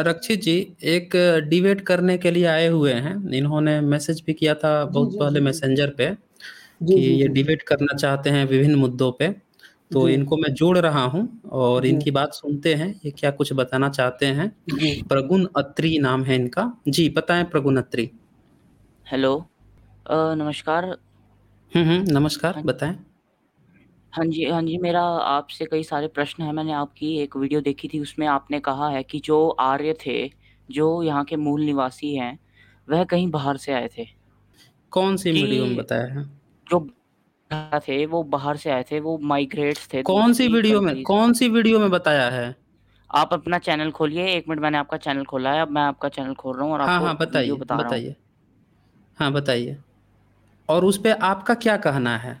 रक्षित जी एक डिबेट करने के लिए आए हुए हैं इन्होंने मैसेज भी किया था बहुत पहले मैसेजर मैसेंजर पे कि ये डिबेट करना चाहते हैं विभिन्न मुद्दों पे तो इनको मैं जोड़ रहा हूँ और इनकी बात सुनते हैं ये क्या कुछ बताना चाहते हैं प्रगुन अत्री नाम है इनका जी बताएं प्रगुन अत्री हेलो नमस्कार हम्म हम्म नमस्कार हाँ बताएं हाँ जी, हाँ जी, मेरा आपसे कई सारे प्रश्न है मैंने आपकी एक वीडियो देखी थी, उसमें आपने कहा है कि जो आर्य थे, जो यहाँ के मूल निवासी हैं, वह कहीं बाहर से आए थे। कौन-सी वीडियो में बताया है? जो थे, वो बाहर से आए थे, वो माइग्रेट्स थे कौन-सी वीडियो में से। कौन-सी वीडियो में बताया है? आप अपना चैनल खोलिए, एक मिनट मैंने आपका चैनल खोला है, अब मैं आपका चैनल खोल रहा हूँ और हाँ, आपको हाँ, वीडियो बताइए, बता रहा हूँ। बताइए। हाँ, बताइए। और उस पर आपका क्या कहना है?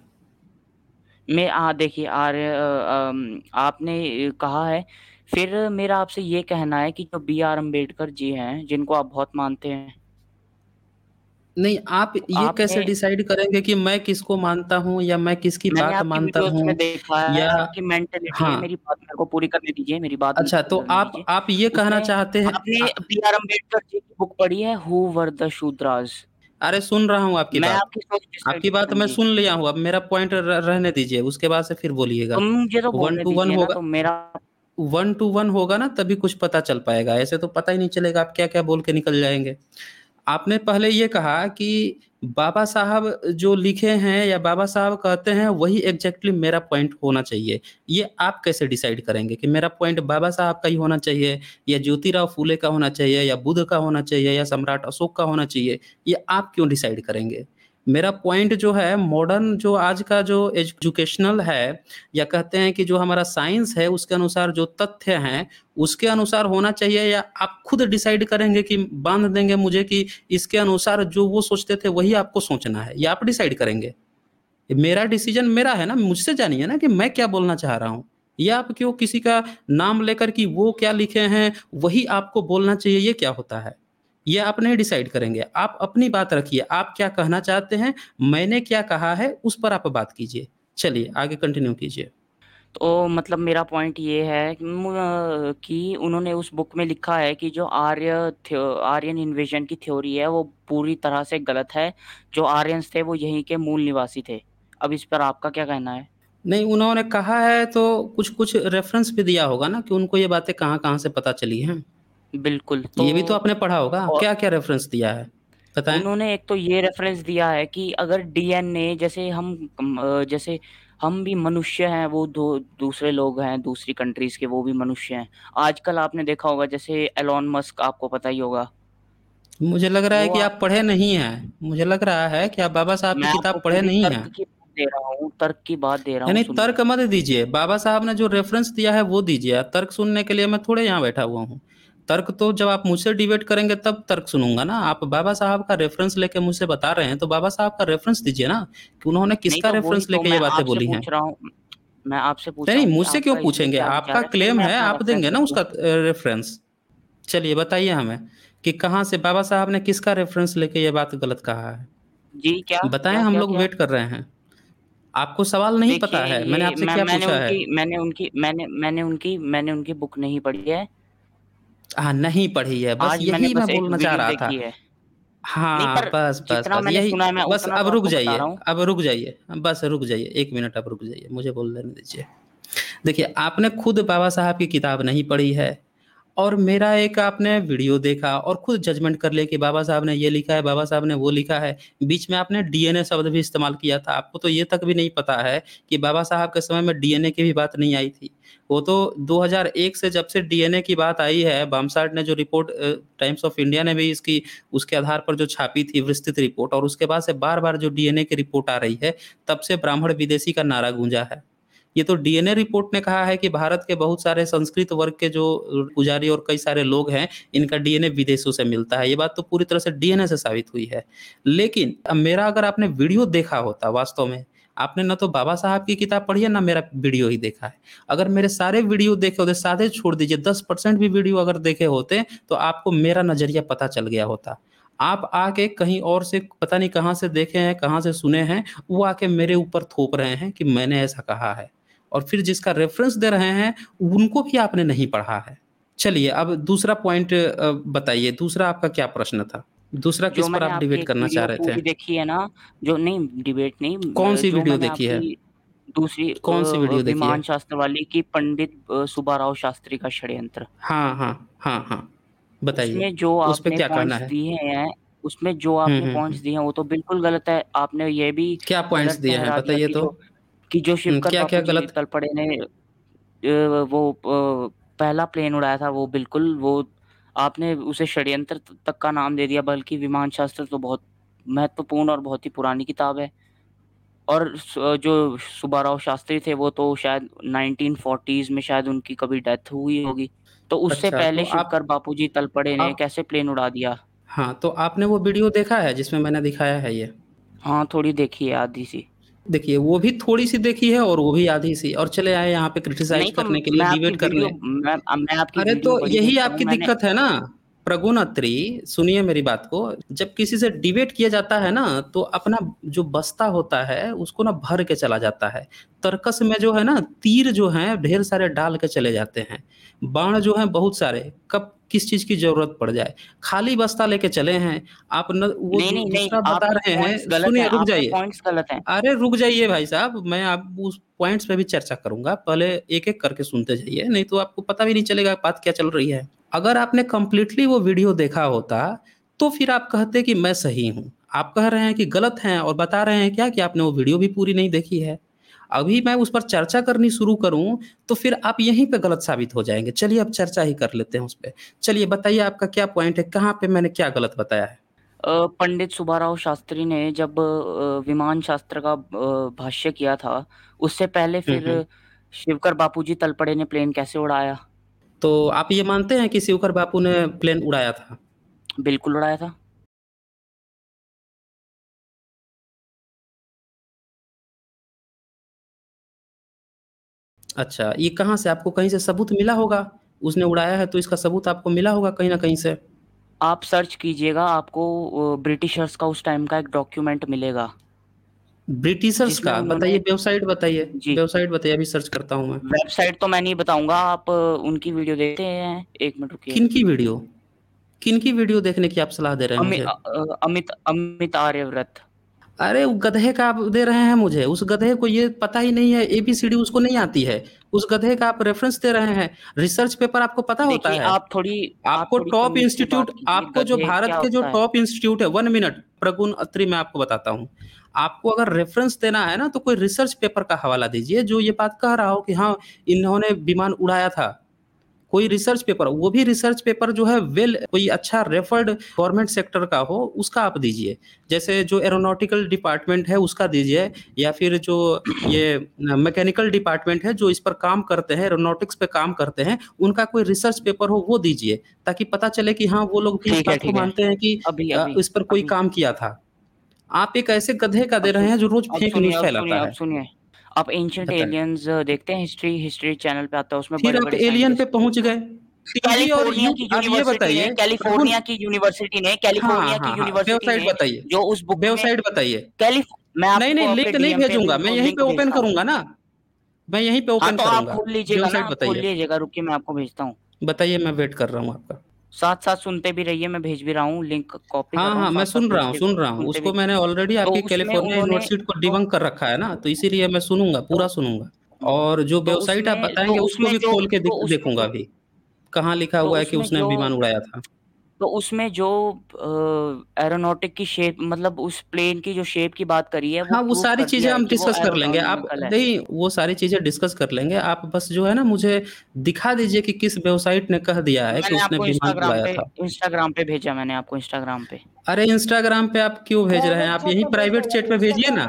मैं हाँ, देखिए आर अम, आपने कहा है, फिर मेरा आपसे ये कहना है कि जो बी आर अम्बेडकर जी हैं, जिनको आप बहुत मानते हैं। नहीं, आप तो ये आप कैसे डिसाइड करेंगे कि मैं किसको मानता हूँ या मैं किसकी बात मानता हूँ या आपकी मेंटालिटी है, हाँ। मेरी बात मेरे को पूरी करने दीजिए, मेरी बात अच्छा, तो आप आप ये कहना चाहते हैं आपने बी आर अम्बेडकर जी की बुक पढ़ी है, हु वर द शूद्राज अरे सुन रहा हूँ आपकी मैं बात आपकी आपकी बात तो मैं सुन लिया हूँ अब मेरा पॉइंट रहने दीजिए उसके बाद से फिर बोलिएगा वन टू वन होगा तो मेरा वन टू वन होगा ना तभी कुछ पता चल पाएगा ऐसे तो पता ही नहीं चलेगा आप क्या क्या बोल के निकल जाएंगे आपने पहले ये कहा कि बाबा साहब जो लिखे हैं या बाबा साहब कहते हैं वही एग्जैक्टली exactly मेरा पॉइंट होना चाहिए ये आप कैसे डिसाइड करेंगे कि मेरा पॉइंट बाबा साहब का ही होना चाहिए या ज्योतिराव फूले का होना चाहिए या बुद्ध का होना चाहिए या सम्राट अशोक का होना चाहिए ये आप क्यों डिसाइड करेंगे मेरा पॉइंट जो है मॉडर्न जो आज का जो एजुकेशनल है या कहते हैं कि जो हमारा साइंस है उसके अनुसार जो तथ्य हैं उसके अनुसार होना चाहिए या आप खुद डिसाइड करेंगे कि बांध देंगे मुझे कि इसके अनुसार जो वो सोचते थे वही आपको सोचना है या आप डिसाइड करेंगे मेरा डिसीजन मेरा है ना मुझसे जानिए ना कि मैं क्या बोलना चाह रहा हूँ या आप क्यों किसी का नाम लेकर कि वो क्या लिखे हैं वही आपको बोलना चाहिए ये क्या होता है ये आप नहीं डिसाइड करेंगे आप अपनी बात रखिए आप क्या कहना चाहते हैं मैंने क्या कहा है उस पर आप बात कीजिए चलिए आगे कंटिन्यू कीजिए तो मतलब मेरा पॉइंट ये है कि उन्होंने उस बुक में लिखा है कि जो आर्य आर्यन इन्वेजन की थ्योरी है वो पूरी तरह से गलत है जो आर्यंस थे वो यहीं के मूल निवासी थे अब इस पर आपका क्या कहना है नहीं उन्होंने कहा है तो कुछ कुछ रेफरेंस भी दिया होगा ना कि उनको ये बातें कहाँ कहाँ से पता चली हैं बिल्कुल, ये भी तो, तो आपने पढ़ा होगा, और क्या-क्या रेफ़रेंस दिया है? उन्होंने एक तो ये रेफ़रेंस दिया है कि अगर डीएनए जैसे हम जैसे हम भी मनुष्य हैं, वो दो दूसरे लोग हैं, दूसरी कंट्रीज़ के वो भी मनुष्य हैं। आजकल आपने देखा होगा जैसे एलोन मस्क आपको पता ही होगा। मुझे लग रहा है कि आप पढ़े नहीं हैं। मुझे लग रहा है कि आप बाबा साहब की किताब पढ़े नहीं है हैं। दे रहा हूँ तर्क की बात दे रहा हूँ, तर्क मत दीजिए, बाबा साहब ने जो रेफ़रेंस दिया है वो दीजिए। तर्क सुनने के लिए मैं थोड़े यहाँ बैठा हुआ हूँ। तर्क तो जब आप मुझसे डिबेट करेंगे तब तर्क सुनूंगा ना आप बाबा साहब का रेफरेंस लेके मुझसे बता रहे हैं तो बाबा साहब का रेफरेंस दीजिए ना कि उन्होंने किसका तो रेफरेंस तो लेके ये बातें बोली हैं मैं आपसे पूछ नहीं मुझसे क्यों पूछेंगे आपका क्लेम है आप देंगे ना उसका रेफरेंस चलिए बताइए हमें कि कहाँ से बाबा साहब ने किसका रेफरेंस लेके ये बात गलत कहा है जी क्या बताए हम लोग वेट कर रहे हैं आपको सवाल नहीं पता है मैंने आपसे क्या पूछा है मैंने उनकी मैंने मैंने उनकी मैंने उनकी बुक नहीं पढ़ी है हाँ, नहीं पढ़ी है, बस आज यही बस मैं बोलना चाह रहा था। हाँ, बस, बस, बस यही बस अब तो रुक जाइए, अब रुक जाइए, बस रुक जाइए, एक मिनट अब रुक जाइए, मुझे बोल देने दीजिए। देखिए, आपने खुद बाबा साहब की किताब नहीं पढ़ी है। और मेरा एक आपने वीडियो देखा और खुद जजमेंट कर लिया कि बाबा साहब ने ये लिखा है बाबा साहब ने वो लिखा है बीच में आपने डीएनए शब्द भी इस्तेमाल किया था आपको तो ये तक भी नहीं पता है कि बाबा साहब के समय में डीएनए की भी बात नहीं आई थी वो तो 2001 से जब से डीएनए की बात आई है बामसाट ने जो रिपोर्ट टाइम्स ऑफ इंडिया ने भी इसकी उसके आधार पर जो छापी थी विस्तृत रिपोर्ट और उसके बाद से बार बार जो डीएनए की रिपोर्ट आ रही है तब से ब्राह्मण विदेशी का नारा गूंजा है ये तो डीएनए रिपोर्ट ने कहा है कि भारत के बहुत सारे संस्कृत वर्ग के जो पुजारी और कई सारे लोग हैं इनका डीएनए विदेशों से मिलता है ये बात तो पूरी तरह से डीएनए से साबित हुई है लेकिन मेरा अगर आपने वीडियो देखा होता वास्तव में आपने ना तो बाबा साहब की किताब पढ़ी है ना मेरा वीडियो ही देखा है अगर मेरे सारे वीडियो देखे होते सारे छोड़ दीजिए दस परसेंट भी वीडियो अगर देखे होते तो आपको मेरा नजरिया पता चल गया होता आप आके कहीं और से पता नहीं कहाँ से देखे हैं कहाँ से सुने हैं वो आके मेरे ऊपर थोप रहे हैं कि मैंने ऐसा कहा है और फिर जिसका रेफरेंस दे रहे हैं उनको भी आपने नहीं पढ़ा है चलिए अब दूसरा पॉइंट बताइए दूसरा आपका क्या प्रश्न था दूसरा किस पर आप डिबेट करना चाह रहे थे देखी है ना जो नहीं डिबेट नहीं कौन सी वीडियो देखी है दूसरी कौन सी वीडियो देखी है शास्त्र वाली की पंडित राव शास्त्री का षड्यंत्र हाँ हाँ हाँ हाँ बताइए जो आपने क्या कहना है उसमें जो हम्म, आपने पॉइंट्स हम्म, हम्म। दिए हैं वो तो बिल्कुल गलत है आपने ये भी क्या पॉइंट्स दिए हैं बताइए तो कि जो हुँ, हम्म, शिवकर क्या, क्या गलत? तलपड़े ने वो पहला प्लेन उड़ाया था वो बिल्कुल वो आपने उसे षड्यंत्र तक का नाम दे दिया बल्कि विमान शास्त्र तो बहुत महत्वपूर्ण और बहुत ही पुरानी किताब है। और जो सुबाराव शास्त्री थे वो तो शायद 1940s में शायद उनकी कभी डेथ हुई होगी। तो उससे अच्छा, तो पहले आप शिवकर बापूजी तलपड़े ने कैसे प्लेन उड़ा दिया? हाँ, तो आपने वो वीडियो देखा है जिसमें मैंने दिखाया है ये? हाँ, थोड़ी देखी है आधी सी। देखिए वो भी थोड़ी-सी देखी है और वो भी आधी-सी और चले आए यहाँ पे क्रिटिसाइज़ तो करने के लिए, डिबेट करने। मैं मैं आपकी अरे! तो यही आपकी दिक्कत है ना। प्रगुण अत्री सुनिए मेरी बात को जब किसी से डिबेट किया जाता है ना तो अपना जो बस्ता होता है उसको ना भर के चला जाता है तर्कस में जो है ना तीर जो है ढेर सारे डाल के चले जाते हैं बाण जो है बहुत सारे कब किस चीज की जरूरत पड़ जाए खाली बस्ता लेके चले हैं आप न, वो नहीं, नहीं, नहीं, बता रहे हैं सुनिए रुक जाइए अरे रुक जाइए भाई साहब मैं आप उस पॉइंट्स पे भी चर्चा करूंगा पहले एक एक करके सुनते जाइए नहीं तो आपको पता भी नहीं चलेगा बात क्या चल रही है अगर आपने कम्प्लीटली वो वीडियो देखा होता तो फिर आप कहते कि मैं सही हूँ आप कह रहे हैं कि गलत हैं और बता रहे हैं क्या कि आपने वो वीडियो भी पूरी नहीं देखी है अभी मैं उस पर चर्चा करनी शुरू करूं तो फिर आप यहीं पे गलत साबित हो जाएंगे चलिए अब चर्चा ही कर लेते हैं उस पर चलिए बताइए आपका क्या पॉइंट है कहाँ पे मैंने क्या गलत बताया है पंडित सुबाराव शास्त्री ने जब विमान शास्त्र का भाष्य किया था उससे पहले हम्म, फिर हम्म। शिवकर बापूजी तलपड़े ने प्लेन कैसे उड़ाया तो आप ये मानते हैं कि शिवकर बापू ने प्लेन उड़ाया था? बिल्कुल उड़ाया था। अच्छा, ये कहाँ से आपको कहीं से सबूत मिला होगा? उसने उड़ाया है तो इसका सबूत आपको मिला होगा कहीं ना कहीं से? आप सर्च कीजिएगा आपको ब्रिटिशर्स का उस टाइम का एक डॉक्यूमेंट मिलेगा। ब्रिटिशर्स का बताइए वेबसाइट बताइए वेबसाइट बताइए अभी सर्च करता हूँ मैं वेबसाइट तो मैं नहीं बताऊंगा आप उनकी वीडियो देखते हैं एक मिनट रुकिए किन की वीडियो किन की वीडियो देखने की आप सलाह दे रहे हैं अमित अमित आर्यव्रत अरे गधे का आप दे रहे हैं मुझे उस गधे को ये पता ही नहीं है एबीसीडी उसको नहीं आती है उस गधे का आप रेफरेंस दे रहे हैं रिसर्च पेपर आपको पता होता है आप थोड़ी आपको टॉप इंस्टीट्यूट आपको जो भारत के जो टॉप इंस्टीट्यूट है वन मिनट प्रगुन अत्री मैं आपको बताता हूँ आपको अगर रेफरेंस देना है ना तो कोई रिसर्च पेपर का हवाला दीजिए जो ये बात कह रहा हो कि हाँ इन्होंने विमान उड़ाया था कोई रिसर्च पेपर वो भी रिसर्च पेपर जो है वेल well, कोई अच्छा रेफर्ड गवर्नमेंट सेक्टर का हो उसका आप दीजिए जैसे जो एरोनॉटिकल डिपार्टमेंट है उसका दीजिए या फिर जो ये मैकेनिकल डिपार्टमेंट है जो इस पर काम करते हैं एरोनॉटिक्स पे काम करते हैं उनका कोई रिसर्च पेपर हो वो दीजिए ताकि पता चले कि हाँ वो लोग भी इस बात मानते हैं कि अभी, अभी, इस पर कोई काम किया था आप एक ऐसे गधे का दे रहे हैं जो रोज फेक न्यूज फैलाता है आप एंशियंट एलियंस देखते हैं हिस्ट्री हिस्ट्री चैनल पे आता है उसमें फिर आप एलियन पे पहुंच गए कैलिफोर्निया की यूनिवर्सिटी ने कैलिफोर्निया की यूनिवर्सिटी हाँ, हाँ, हाँ, बताइए जो उस बुक वेबसाइट बताइए मैं नहीं नहीं लिंक नहीं भेजूंगा मैं यहीं पे ओपन करूंगा ना मैं यहीं पे ओपन तो करूंगा आप खोल लीजिएगा खोल लीजिएगा रुकिए मैं आपको भेजता हूँ बताइए मैं वेट कर रहा हूँ आपका साथ-साथ सुनते भी रहिए, मैं भेज भी रहा हूँ, लिंक कॉपी हाँ, हाँ, मैं सुन रहा हूँ, सुन रहा हूँ। उसको मैंने ऑलरेडी तो आपकी कैलिफोर्निया यूनिवर्सिटी को डिबंक कर रखा है ना, तो इसीलिए मैं सुनूंगा तो पूरा सुनूंगा और जो वेबसाइट तो आप बताएंगे तो उसको उसमें भी खोल के देखूंगा अभी। कहाँ लिखा हुआ है कि उसने विमान उड़ाया था? तो उसमें जो एरोनोटिक की शेप मतलब उस प्लेन की जो शेप की बात करी है, वो हाँ, वो प्रूव सारी कर चीज़ें दिया है हम कि वो डिस्कस कर लेंगे। आप है। नहीं, वो सारी चीज़ें डिस्कस कर लेंगे। आप बस जो है ना मुझे दिखा दीजिए कि किस वेबसाइट ने कह दिया है कि मैंने उसने आपको विमान इंस्टाग्राम उड़ाया पे था। इंस्टाग्राम पे भेजा मैंने आपको इंस्टाग्राम पे। अरे इंस्टाग्राम पे आप क्यों भेज रहे हैं? आप यही प्राइवेट चैट पे भेजिए ना।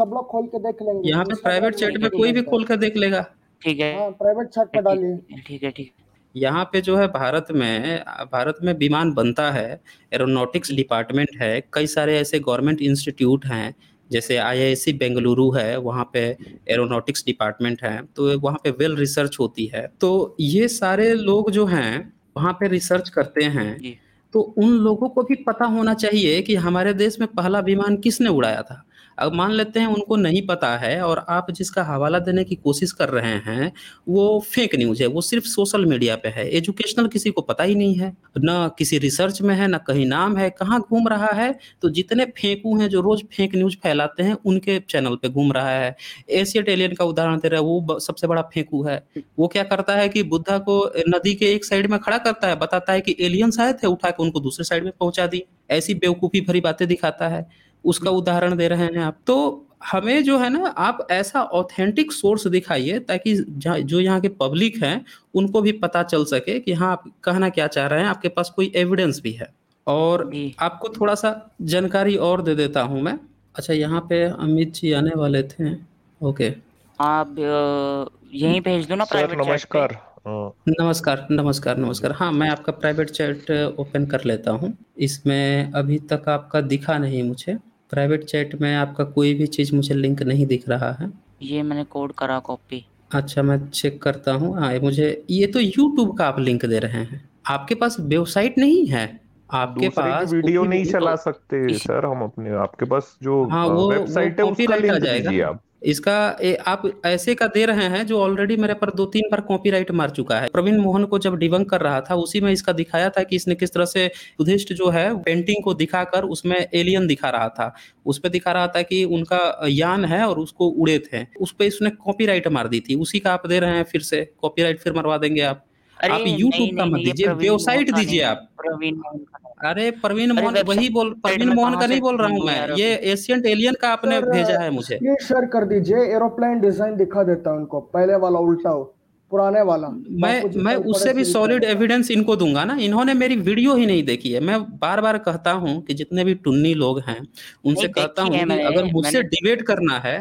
सब लोग खोल के देख लेंगे यहाँ पे प्राइवेट चैट में कोई भी खोल कर देख लेगा। ठीक है। हाँ, प्राइवेट चैट पे ठीक है, ठीक है, यहाँ पे जो है भारत में भारत में विमान बनता है, एरोनॉटिक्स डिपार्टमेंट है, कई सारे ऐसे गवर्नमेंट इंस्टीट्यूट हैं, जैसे आईआईसी बेंगलुरु है, वहाँ पे एरोनॉटिक्स डिपार्टमेंट है, तो वहाँ पे वेल रिसर्च होती है। तो ये सारे लोग जो हैं, वहाँ पे रिसर्च करते हैं, तो उन लोगों को भी पता होना चाहिए कि हमारे देश में पहला विमान किसने उड़ाया था? अब मान लेते हैं उनको नहीं पता है और आप जिसका हवाला देने की कोशिश कर रहे हैं वो फेक न्यूज़ है वो सिर्फ सोशल मीडिया पे है एजुकेशनल किसी को पता ही नहीं है ना किसी रिसर्च में है ना कहीं नाम है कहाँ घूम रहा है तो जितने फेंकू हैं जो रोज़ फेक न्यूज़ फैलाते हैं उनके चैनल पे घूम रहा है एशियट एलियन का उदाहरण दे रहा है वो सबसे बड़ा फेंकू है वो क्या करता है कि बुद्धा को नदी के एक साइड में खड़ा करता है बताता है कि एलियंस आए थे उठा के उनको दूसरे साइड में पहुंचा दी ऐसी बेवकूफ़ी भरी बातें दिखाता है उसका उदाहरण दे रहे हैं आप तो हमें जो है ना आप ऐसा ऑथेंटिक सोर्स दिखाइए ताकि जो यहाँ के पब्लिक हैं उनको भी पता चल सके कि हाँ आप कहना क्या चाह रहे हैं आपके पास कोई एविडेंस भी है और आपको थोड़ा सा जानकारी और दे देता हूँ मैं अच्छा यहाँ पे अमित जी आने वाले थे ओके आप यहीं भेज दो ना प्राइवेट नमस्कार नमस्कार नमस्कार नमस्कार हाँ मैं आपका प्राइवेट चैट ओपन कर लेता हूँ इसमें अभी तक आपका दिखा नहीं मुझे प्राइवेट चैट में आपका कोई भी चीज़ मुझे लिंक नहीं दिख रहा है ये मैंने कोड करा कॉपी अच्छा मैं चेक करता हूँ हाँ मुझे ये तो यूट्यूब का आप लिंक दे रहे हैं आपके पास वेबसाइट नहीं है आपके पास वीडियो नहीं चला तो सकते सर हम अपने आपके पास जो हाँ, वेबसाइट है उसका लिंक दीजिए आप इसका ए, आप ऐसे का दे रहे हैं जो ऑलरेडी मेरे पर दो तीन बार राइट मार चुका है प्रवीण मोहन को जब डिबंग कर रहा था उसी में इसका दिखाया था कि इसने किस तरह से युधिष्ठ जो है पेंटिंग को दिखाकर उसमें एलियन दिखा रहा था उस पर दिखा रहा था कि उनका यान है और उसको उड़े थे उस पर इसने कॉपी मार दी थी उसी का आप दे रहे हैं फिर से कॉपी फिर मरवा देंगे आप आप यूट्यूब का मत दीजिए वेबसाइट दीजिए आप अरे प्रवीण मोहन वही बोल प्रवीण मोहन का नहीं बोल रहा हूँ मैं ये एशियंट एलियन का आपने भेजा है मुझे ये शेयर कर दीजिए एरोप्लेन डिजाइन दिखा देता हूँ उनको पहले वाला उल्टा हो पुराने वाला मैं मैं उससे भी सॉलिड एविडेंस इनको दूंगा ना इन्होंने मेरी वीडियो ही नहीं देखी है मैं बार बार कहता हूँ कि जितने भी टुन्नी लोग हैं उनसे कहता हूँ अगर मुझसे डिबेट करना है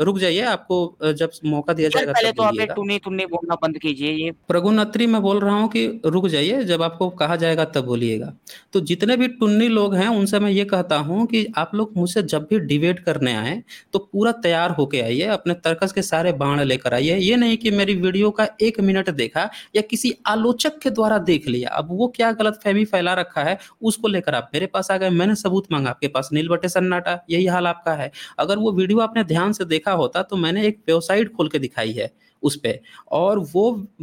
रुक जाइए आपको जब मौका दिया जाएगा पहले तो तुमने तुमने बोलना बंद कीजिए ये प्रगुनत्री मैं बोल रहा हूँ कि रुक जाइए जब आपको कहा जाएगा तब बोलिएगा तो जितने भी टुन्नी लोग हैं उनसे मैं ये कहता हूँ कि आप लोग मुझसे जब भी डिबेट करने आए तो पूरा तैयार होके आइए अपने तर्कस के सारे बाण लेकर आइए ये नहीं कि मेरी वीडियो का एक मिनट देखा या किसी आलोचक के द्वारा देख लिया अब वो क्या गलत फहमी फैला रखा है उसको लेकर आप मेरे पास आ गए मैंने सबूत मांगा आपके पास नील बटे सन्नाटा यही हाल आपका है अगर वो वीडियो आपने ध्यान से देख देखा होता तो मैंने एक वेबसाइट खोल के दिखाई है उस पर और वो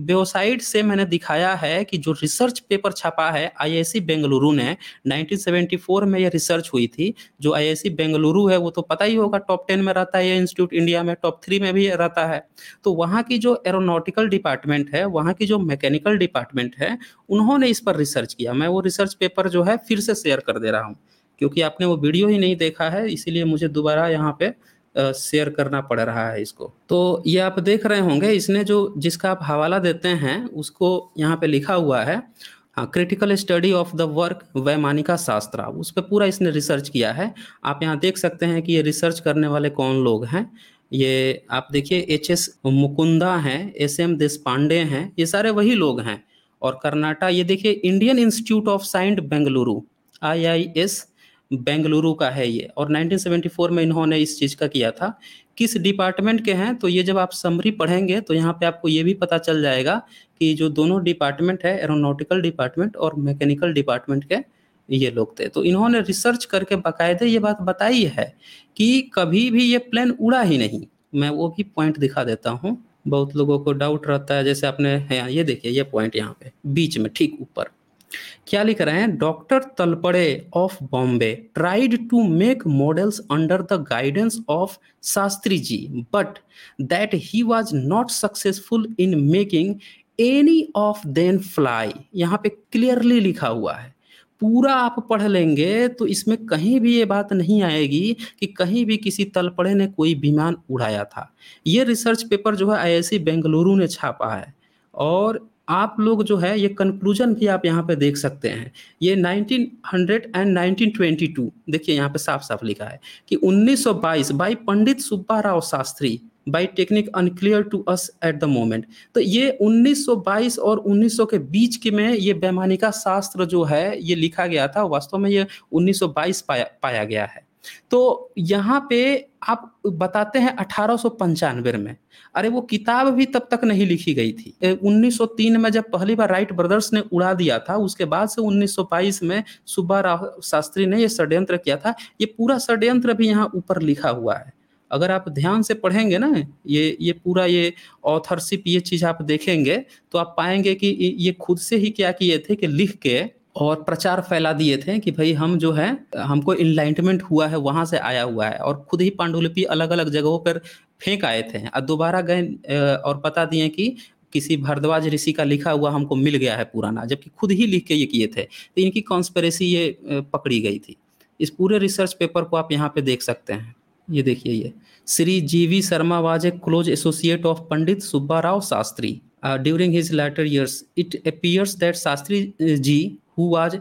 वेबसाइट से मैंने दिखाया है कि जो रिसर्च पेपर छपा है आईआईसी बेंगलुरु ने 1974 में ये रिसर्च हुई थी जो आईआईसी बेंगलुरु है वो तो पता ही होगा टॉप टेन में रहता है ये इंस्टीट्यूट इंडिया में टॉप थ्री में भी रहता है तो वहाँ की जो एरोनॉटिकल डिपार्टमेंट है वहाँ की जो मैकेनिकल डिपार्टमेंट है उन्होंने इस पर रिसर्च किया मैं वो रिसर्च पेपर जो है फिर से शेयर कर दे रहा हूँ क्योंकि आपने वो वीडियो ही नहीं देखा है इसीलिए मुझे दोबारा यहाँ पे शेयर करना पड़ रहा है इसको तो ये आप देख रहे होंगे इसने जो जिसका आप हवाला देते हैं उसको यहाँ पे लिखा हुआ है हाँ critical study of the work Vaimanika Shastra उस पर पूरा इसने रिसर्च किया है आप यहाँ देख सकते हैं कि ये रिसर्च करने वाले कौन लोग हैं ये आप देखिए एच एस मुकुंदा हैं एस एम देश पांडे हैं ये सारे वही लोग हैं और कर्नाटा ये देखिए Indian institute of science Bengaluru I I S Bengaluru का है ये और 1974 में इन्होंने इस चीज़ का किया था किस डिपार्टमेंट के हैं तो ये जब आप समरी पढ़ेंगे तो यहाँ पे आपको ये भी पता चल जाएगा कि जो दोनों डिपार्टमेंट है एरोनोटिकल डिपार्टमेंट और मैकेनिकल डिपार्टमेंट के ये लोग थे तो इन्होंने रिसर्च करके बाकायदे ये बात बताई है कि कभी भी ये प्लेन उड़ा ही नहीं मैं वो भी पॉइंट दिखा देता हूँ बहुत लोगों को डाउट रहता है जैसे आपने यहाँ ये देखिए ये पॉइंट यहाँ पे बीच में ठीक ऊपर क्या लिख रहे हैं doctor Talpade of Bombay tried to make models under the guidance of Shastri ji but that he was not successful in making any of them fly यहाँ पे क्लियरली लिखा हुआ है पूरा आप पढ़ लेंगे तो इसमें कहीं भी ये बात नहीं आएगी कि कहीं भी किसी तलपड़े ने कोई विमान उड़ाया था ये रिसर्च पेपर जो है आई बेंगलुरु ने छापा है और आप लोग जो है ये कंक्लूजन भी आप यहाँ पे देख सकते हैं ये 1900 एंड 1922 देखिए यहाँ पे साफ साफ लिखा है कि 1922 by Pandit Subba Rao Shastri by technique unclear to us at the moment तो ये 1922 और 1900 के बीच के में ये वैमानिका शास्त्र जो है ये लिखा गया था वास्तव में ये 1922 पाया पाया गया है तो यहाँ पे आप बताते हैं अठारह में अरे वो किताब भी तब तक नहीं लिखी गई थी 1903 में जब पहली बार राइट ब्रदर्स ने उड़ा दिया था उसके बाद से 1922 में सुब्बा राव शास्त्री ने ये षड्यंत्र किया था ये पूरा षड्यंत्र भी यहाँ ऊपर लिखा हुआ है अगर आप ध्यान से पढ़ेंगे ना ये ये पूरा ये ऑथरशिप ये चीज आप देखेंगे तो आप पाएंगे कि ये खुद से ही क्या किए थे कि लिख के और प्रचार फैला दिए थे कि भाई हम जो है हमको इनलाइटमेंट हुआ है वहाँ से आया हुआ है और खुद ही पांडुलिपि अलग अलग जगहों पर फेंक आए थे और दोबारा गए और पता दिए कि किसी भरद्वाज ऋषि का लिखा हुआ हमको मिल गया है पुराना जबकि खुद ही लिख के ये किए थे तो इनकी कॉन्स्परेसी ये पकड़ी गई थी इस पूरे रिसर्च पेपर को आप यहाँ पे देख सकते हैं ये देखिए ये Shri G V Sharma was a close associate of Pandit Subba Rao Shastri during his later years it appears that Shastri ji who was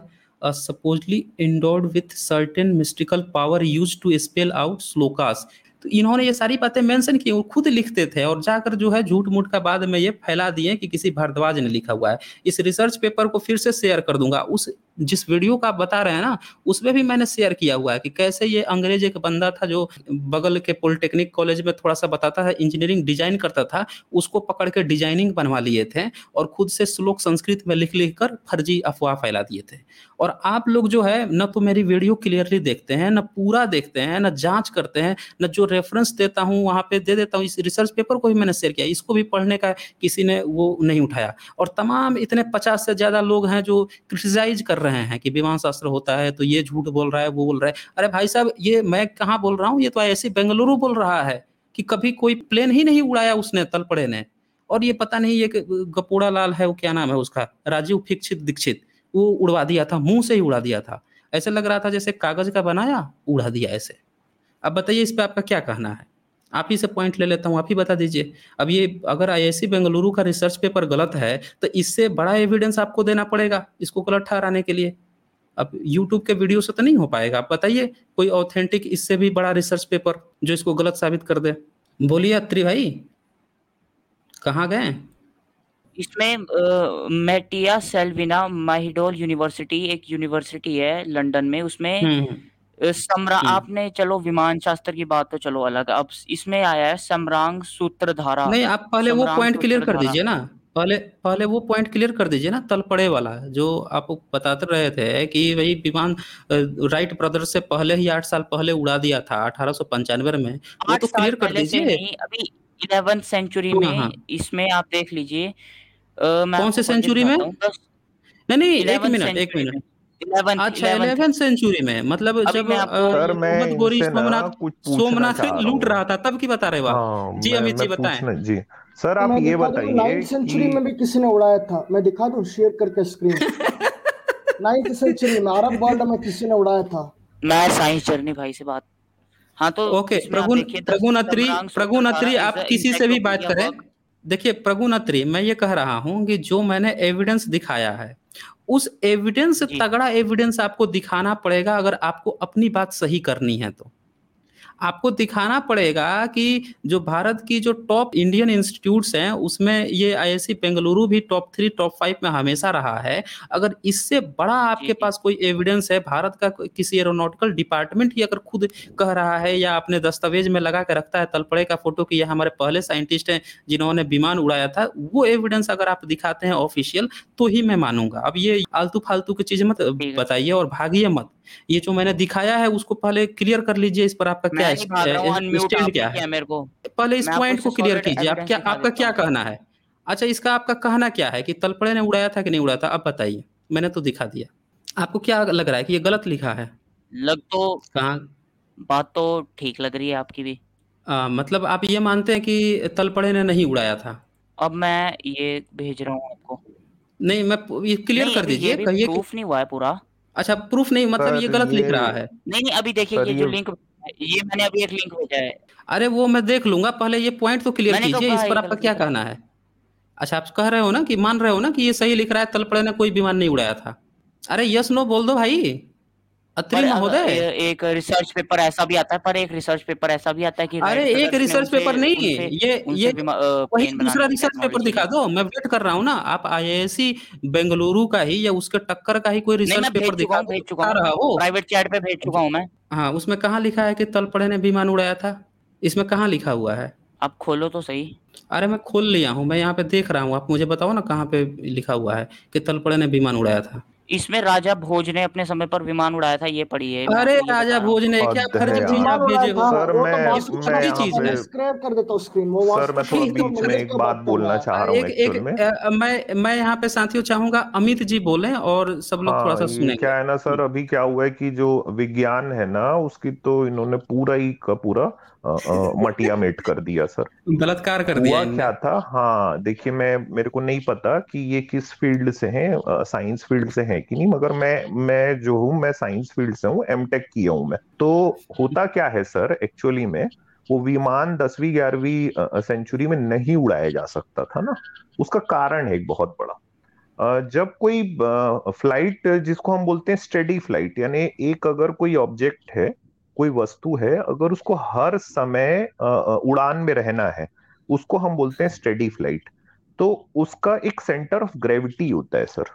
supposedly endowed with certain mystical power used to spell out slokas तो इन्होंने ये सारी बातें मेंशन की वो खुद लिखते थे और जाकर जो है झूठ मूठ का बाद में ये फैला दिए कि किसी भारद्वाज ने लिखा हुआ है इस रिसर्च पेपर को फिर से शेयर कर दूंगा उस जिस वीडियो का आप बता रहे हैं ना उसमें भी मैंने शेयर किया हुआ है कि कैसे ये अंग्रेज एक बंदा था जो बगल के पॉलिटेक्निक कॉलेज में थोड़ा सा बताता था इंजीनियरिंग डिजाइन करता था उसको पकड़ के डिजाइनिंग बनवा लिए थे और खुद से श्लोक संस्कृत में लिख लिख कर फर्जी अफवाह फैला दिए थे और आप लोग जो है ना तो मेरी वीडियो क्लियरली देखते हैं ना पूरा देखते हैं ना जांच करते हैं ना जो रेफरेंस देता हूँ वहाँ पे दे देता हूँ इस रिसर्च पेपर को भी मैंने शेयर किया इसको भी पढ़ने का किसी ने वो नहीं उठाया और तमाम इतने पचास से ज़्यादा लोग हैं जो क्रिटिसाइज कर रहे हैं कि विमान शास्त्र होता है तो ये झूठ बोल रहा है वो बोल रहा है अरे भाई साहब ये मैं कहाँ बोल रहा हूँ ये तो ऐसे बेंगलुरु बोल रहा है कि कभी कोई प्लेन ही नहीं उड़ाया उसने तलपड़े ने और ये पता नहीं ये गपोड़ा लाल है वो क्या नाम है उसका राजीव फिक्षित दीक्षित वो उड़वा दिया था मुंह से ही उड़ा दिया था ऐसे लग रहा था जैसे कागज का बनाया उड़ा दिया ऐसे अब बताइए इस पर आपका क्या कहना है आप ही से पॉइंट ले लेता हूँ आप ही बता दीजिए अब ये अगर आईआईसी बेंगलुरु का रिसर्च पेपर गलत है तो इससे बड़ा एविडेंस आपको देना पड़ेगा इसको गलत ठहराने के लिए अब यूट्यूब के वीडियो से तो नहीं हो पाएगा आप बताइए कोई ऑथेंटिक इससे भी बड़ा रिसर्च पेपर जो इसको गलत साबित कर दे बोलिए अत्री भाई कहाँ गए इसमें मेटिया सेल्विना माहिडोल यूनिवर्सिटी एक यूनिवर्सिटी है लंदन में उसमें हम्म, हम्म। सम्रा हम्म। आपने चलो विमान शास्त्र की बात तो चलो अलग अब इसमें आया है सम्रांग सूत्रधारा, नहीं, आप पहले वो पॉइंट क्लियर कर दीजिए ना। पहले पहले वो पॉइंट क्लियर कर दीजिए ना तलपड़े वाला, जो आप बताते रहे थे कि वही विमान राइट ब्रदर्स से पहले ही आठ साल पहले उड़ा दिया था अठारह में, वो तो क्लियर कर दीजिए। अभी इलेवंथ सेंचुरी हाँ, में हाँ। इसमें आप देख लीजिए कौन से सेंचुरी में नहीं नहीं एक मिनट एक मिनट अच्छा इलेवन सेंचुरी में मतलब जब मोहम्मद गोरी सोमनाथ सोमनाथ लूट रहा था तब की बता रहे हो हाँ, जी अमित जी बताएं जी सर आप ये बताइए नाइन्थ सेंचुरी में भी किसी ने उड़ाया था मैं दिखा दूं शेयर करके स्क्रीन नाइन्थ सेंचुरी में अरब वर्ल्ड में किसी ने उड़ाया था मैं साइंस जर्नी भाई से बात हाँ तो ओके प्रभु प्रभु नत्री प्रभु नत्री आप किसी से भी बात करें देखिए प्रगुनत्री मैं ये कह रहा हूँ कि जो मैंने एविडेंस दिखाया है उस एविडेंस तगड़ा एविडेंस आपको दिखाना पड़ेगा अगर आपको अपनी बात सही करनी है तो आपको दिखाना पड़ेगा कि जो भारत की जो टॉप इंडियन इंस्टीट्यूट्स हैं उसमें ये आईआईसी बेंगलुरु भी टॉप थ्री टॉप फाइव में हमेशा रहा है अगर इससे बड़ा आपके पास कोई एविडेंस है भारत का किसी एरोनॉटिकल डिपार्टमेंट ही अगर खुद कह रहा है या अपने दस्तावेज में लगा के रखता है तलपड़े का फोटो कि यह हमारे पहले साइंटिस्ट हैं जिन्होंने विमान उड़ाया था वो एविडेंस अगर आप दिखाते हैं ऑफिशियल तो ही मैं मानूंगा अब ये आलतू फालतू की चीज मत बताइए और भागिए मत ये जो मैंने दिखाया है उसको पहले क्लियर कर लीजिए इस पर आपका क्या क्या स्टैंड क्या है मेरे को पहले इस पॉइंट को क्लियर कीजिए आप क्या आपका क्या कहना है अच्छा इसका आपका कहना क्या है कि तलपड़े ने उड़ाया था कि नहीं उड़ाया था अब बताइए मैंने तो दिखा दिया आपको क्या लग रहा है कि ये गलत लिखा है लग तो कहा बात तो ठीक लग रही है आपकी भी आ, मतलब आप ये मानते हैं कि तलपड़े ने नहीं उड़ाया था अब मैं ये भेज रहा हूँ आपको नहीं मैं ये क्लियर कर दीजिए कहिए प्रूफ नहीं हुआ है पूरा अच्छा प्रूफ नहीं मतलब ये गलत लिख रहा है नहीं नहीं अभी देखिए ये जो लिंक ये मैंने अभी एक लिंक भेजा है अरे वो मैं देख लूंगा पहले ये पॉइंट तो क्लियर कीजिए इस पर आपका क्या कहना है अच्छा आप कह रहे हो ना कि मान रहे हो ना कि ये सही लिख रहा है तलपड़े ने कोई विमान नहीं उड़ाया था अरे यस नो बोल दो भाई अत्री महोदय एक रिसर्च पेपर ऐसा भी आता है पर एक रिसर्च पेपर ऐसा भी आता है कि अरे एक रिसर्च पेपर नहीं है ये ये वही दूसरा रिसर्च पेपर दिखा दो मैं वेट कर रहा हूँ ना आप आईआईसी बेंगलुरु का ही या उसके टक्कर का ही कोई रिसर्च पेपर दिखा भेज चुका हूँ प्राइवेट चैट पे भेज चुका हूँ मैं हाँ उसमें कहाँ लिखा है कि तलपड़े ने विमान उड़ाया था इसमें कहाँ लिखा हुआ है आप खोलो तो सही अरे मैं खोल लिया हूँ मैं यहाँ पे देख रहा हूँ आप मुझे बताओ ना कहाँ पे लिखा हुआ है कि तलपड़े ने विमान उड़ाया था इसमें राजा भोज ने अपने समय पर विमान उड़ाया था ये पढ़ी है अरे राजा भोज ने क्या खर्च आप हाँ, भेजे हो सर मैं मैं चीज है स्क्रैप कर देता हूं स्क्रीन वो सर मैं थोड़ा बीच में एक बात बोलना चाह रहा हूं एक में मैं मैं यहां पे साथियों चाहूंगा अमित जी बोले और सब लोग हाँ, थोड़ा सा सुने क्या है ना सर अभी क्या हुआ है कि जो विज्ञान है ना उसकी तो इन्होंने पूरा ही का पूरा मटिया मेट कर दिया सर बलात्कार कर दिया क्या था हाँ देखिए मैं मेरे को नहीं पता कि ये किस फील्ड से हैं साइंस फील्ड से हैं कि नहीं मगर मैं मैं जो हूँ मैं साइंस फील्ड से हूँ एम टेक किया हूँ मैं तो होता क्या है सर एक्चुअली में वो विमान दसवीं ग्यारहवीं सेंचुरी में नहीं उड़ाया जा सकता था ना उसका कारण है एक बहुत बड़ा जब कोई फ्लाइट जिसको हम बोलते हैं स्टडी फ्लाइट यानी एक अगर कोई ऑब्जेक्ट है कोई वस्तु है अगर उसको हर समय उड़ान में रहना है उसको हम बोलते हैं स्टेडी फ्लाइट तो उसका एक सेंटर ऑफ ग्रेविटी होता है सर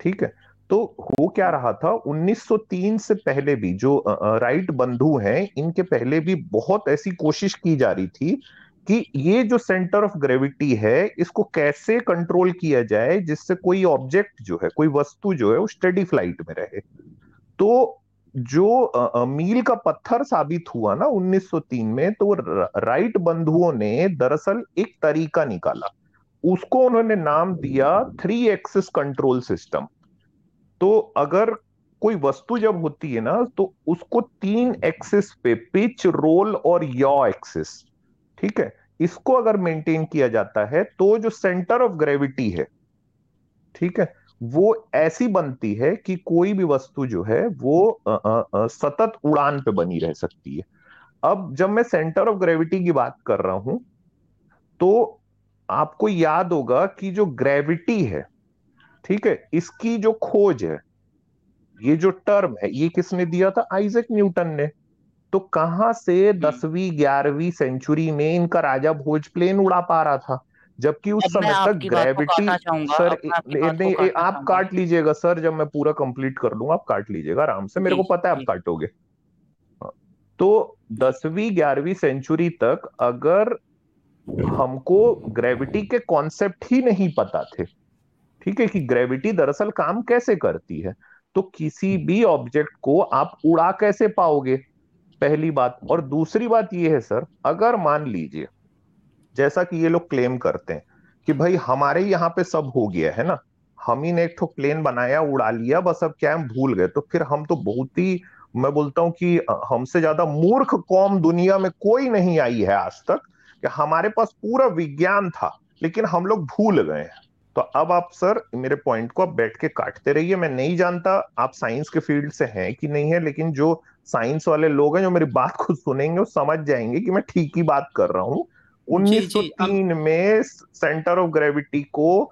ठीक है तो हो क्या रहा था 1903 से पहले भी जो राइट बंधु हैं इनके पहले भी बहुत ऐसी कोशिश की जा रही थी कि ये जो सेंटर ऑफ ग्रेविटी है इसको कैसे कंट्रोल किया जाए जिससे कोई ऑब्जेक्ट जो है कोई वस्तु जो है वो स्टडी फ्लाइट में रहे तो जो मील का पत्थर साबित हुआ ना 1903 में तो राइट बंधुओं ने दरअसल एक तरीका निकाला उसको उन्होंने नाम दिया थ्री एक्सिस कंट्रोल सिस्टम तो अगर कोई वस्तु जब होती है ना तो उसको तीन एक्सिस पे पिच रोल और यॉ एक्सिस ठीक है इसको अगर मेंटेन किया जाता है तो जो सेंटर ऑफ ग्रेविटी है ठीक है वो ऐसी बनती है कि कोई भी वस्तु जो है वो आ, आ, आ, सतत उड़ान पे बनी रह सकती है अब जब मैं सेंटर ऑफ ग्रेविटी की बात कर रहा हूं तो आपको याद होगा कि जो ग्रेविटी है ठीक है इसकी जो खोज है ये जो टर्म है ये किसने दिया था आइजक न्यूटन ने तो कहां से दसवीं ग्यारहवीं सेंचुरी में इनका राजा भोज प्लेन उड़ा पा रहा था जबकि उस समय तक ग्रेविटी सर नहीं आप काट लीजिएगा सर जब मैं पूरा कंप्लीट कर लूंगा आप काट लीजिएगा आराम से मेरे को पता है आप काटोगे हाँ, तो दसवीं ग्यारहवीं सेंचुरी तक अगर हमको ग्रेविटी के कॉन्सेप्ट ही नहीं पता थे ठीक है कि ग्रेविटी दरअसल काम कैसे करती है तो किसी भी ऑब्जेक्ट को आप उड़ा कैसे पाओगे पहली बात और दूसरी बात यह है सर अगर मान लीजिए जैसा कि ये लोग क्लेम करते हैं कि भाई हमारे यहाँ पे सब हो गया है ना हम ही ने एक ठो प्लेन बनाया उड़ा लिया बस अब क्या हम भूल गए तो फिर हम तो बहुत ही मैं बोलता हूँ कि हमसे ज्यादा मूर्ख कौम दुनिया में कोई नहीं आई है आज तक कि हमारे पास पूरा विज्ञान था लेकिन हम लोग भूल गए हैं तो अब आप सर मेरे पॉइंट को आप बैठ के काटते रहिए मैं नहीं जानता आप साइंस के फील्ड से हैं कि नहीं है लेकिन जो साइंस वाले लोग हैं जो मेरी बात को सुनेंगे वो समझ जाएंगे कि मैं ठीक ही बात कर रहा हूँ 1903 में सेंटर ऑफ ग्रेविटी को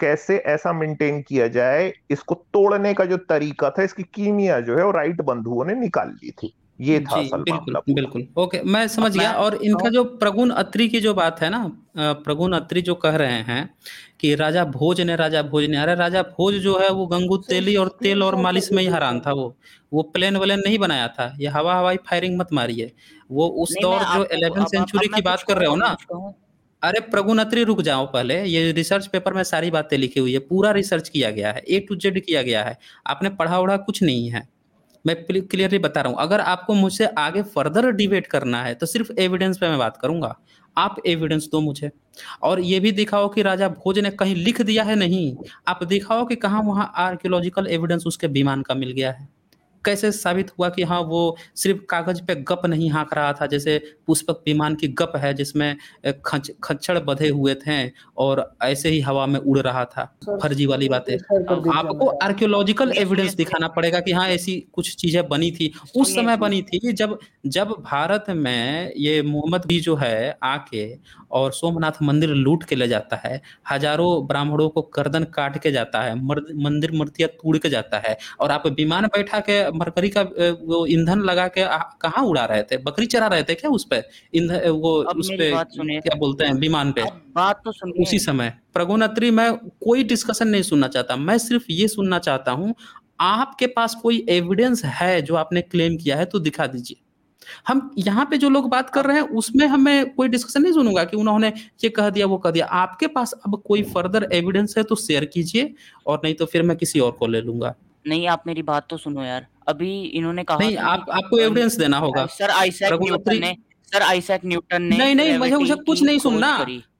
कैसे ऐसा मेंटेन किया जाए इसको तोड़ने का जो तरीका था इसकी कीमिया जो है वो राइट बंधुओं ने निकाल ली थी ये था असल बिल्कुल बिल्कुल ओके मैं समझ गया और तो इनका जो प्रगुण अत्री की जो बात है ना प्रगुण अत्री जो कह रहे हैं कि राजा भोज ने राजा भोज ने अरे राजा भोज जो है वो गंगू तेली और तेल और मालिश में ही हैरान था वो वो प्लेन वलेन नहीं बनाया था ये हवा हवाई फायरिंग मत मारिए वो उस दौर जो इलेवन सेंचुरी की बात कर रहे हो ना अरे अत्री रुक जाओ पहले ये रिसर्च पेपर में सारी बातें लिखी हुई है पूरा रिसर्च किया गया है ए टू जेड किया गया है आपने पढ़ा उड़ा कुछ नहीं है मैं क्लियरली बता रहा हूँ अगर आपको मुझसे आगे फर्दर डिबेट करना है तो सिर्फ एविडेंस पे मैं बात करूंगा आप एविडेंस दो मुझे और ये भी दिखाओ कि राजा भोज ने कहीं लिख दिया है नहीं आप दिखाओ कि कहाँ वहाँ आर्कियोलॉजिकल एविडेंस उसके विमान का मिल गया है कैसे साबित हुआ कि हाँ वो सिर्फ कागज पे गप नहीं हाँक रहा था जैसे पुष्पक विमान की गप है जिसमें खच, खच्चड़ बधे हुए थे और ऐसे ही हवा में उड़ रहा था फर्जी वाली बातें आपको आर्कियोलॉजिकल एविडेंस दिखाना पड़ेगा कि हाँ ऐसी कुछ चीजें बनी थी उस समय बनी थी जब जब भारत में ये मोहम्मद भी जो है आके और सोमनाथ मंदिर लूट के ले जाता है हजारों ब्राह्मणों को गर्दन काट के जाता है मंदिर मूर्तियां तोड़ के जाता है और आप विमान बैठा के मरकरी का वो ईंधन लगा के कहाँ उड़ा रहे थे बकरी चरा रहे थे क्या उस पर वो उस पे क्या बोलते हैं विमान पे बात तो सुन उसी समय प्रगुनत्री मैं कोई डिस्कशन नहीं सुनना चाहता मैं सिर्फ ये सुनना चाहता हूँ आपके पास कोई एविडेंस है जो आपने क्लेम किया है तो दिखा दीजिए हम यहाँ पे जो लोग बात कर रहे हैं उसमें हमें कोई डिस्कशन नहीं सुनूंगा कि उन्होंने ये कह दिया वो कह दिया आपके पास अब कोई फर्दर एविडेंस है तो शेयर कीजिए और नहीं तो फिर मैं किसी और को ले लूंगा नहीं आप मेरी बात तो सुनो यार अभी इन्होंने कहा नहीं आप आपको एविडेंस देना होगा सर आइसैक न्यूटन ने सर आइसैक न्यूटन ने नहीं नहीं मुझे कुछ नहीं सुनना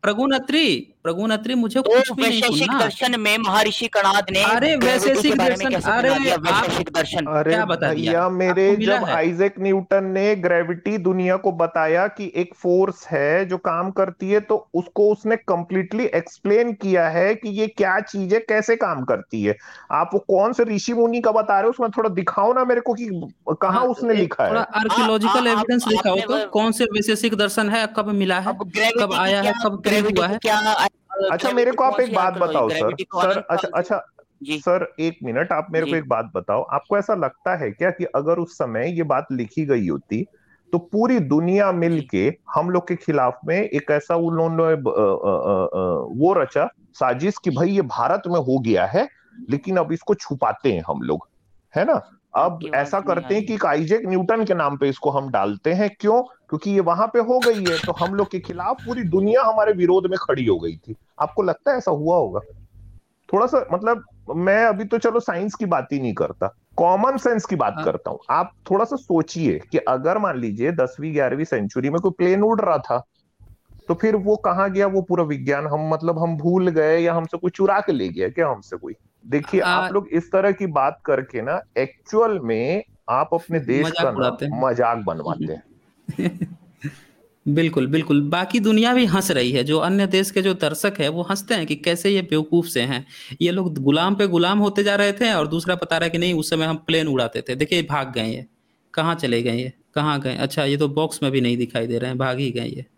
प्रगुनत्री प्रगुनत्री मुझे तो कुछ भी नहीं सुनना दर्शन में महर्षि कणाद ने अरे वैशेषिक दर्शन अरे वैशेषिक दर्शन अरे क्या बता दिया मेरे जब आइजेक न्यूटन ने ग्रेविटी दुनिया को बताया कि एक फोर्स है जो काम करती है तो उसको उसने कम्प्लीटली एक्सप्लेन किया है कि ये क्या चीज है कैसे काम करती है आप वो कौन से ऋषि मुनि का बता रहे हो उसमें थोड़ा दिखाओ ना मेरे को कि कहाँ हाँ, उसने लिखा है हाँ, हाँ, आर्कियोलॉजिकल एविडेंस दिखाओ तो कौन से वैशेषिक दर्शन है कब मिला है कब आया है कब ग्रेविटी हुआ है क्या अच्छा मेरे को आप एक बात बताओ सर सर अच्छा अच्छा सर एक मिनट आप मेरे को एक बात बताओ आपको ऐसा लगता है क्या कि अगर उस समय ये बात लिखी गई होती तो पूरी दुनिया मिलके हम लोग के खिलाफ में एक ऐसा उन्होंने वो रचा साजिश कि भाई ये भारत में हो गया है लेकिन अब इसको छुपाते हैं हम लोग है ना अब ऐसा करते हैं कि आइजेक न्यूटन के नाम पे इसको हम डालते हैं क्यों क्योंकि ये वहां पे हो गई है तो हम लोग के खिलाफ पूरी दुनिया हमारे विरोध में खड़ी हो गई थी आपको लगता है ऐसा हुआ होगा थोड़ा सा मतलब मैं अभी तो चलो साइंस की बात ही नहीं करता कॉमन सेंस की बात हाँ। करता हूँ आप थोड़ा सा सोचिए कि अगर मान लीजिए दसवीं ग्यारहवीं सेंचुरी में कोई प्लेन उड़ रहा था तो फिर वो कहा गया वो पूरा विज्ञान हम मतलब हम भूल गए या हमसे कोई चुरा के ले गया क्या हमसे कोई देखिए हाँ। आप लोग इस तरह की बात करके ना एक्चुअल में आप अपने देश का मजाक बनवाते हैं बिल्कुल बिल्कुल बाकी दुनिया भी हंस रही है जो अन्य देश के जो दर्शक है वो हंसते हैं कि कैसे ये बेवकूफ से हैं ये लोग गुलाम पे गुलाम होते जा रहे थे और दूसरा बता रहा है कि नहीं उस समय हम प्लेन उड़ाते थे देखिए भाग गए ये कहाँ चले गए ये कहाँ गए अच्छा ये तो बॉक्स में भी नहीं दिखाई दे रहे हैं भाग ही गए ये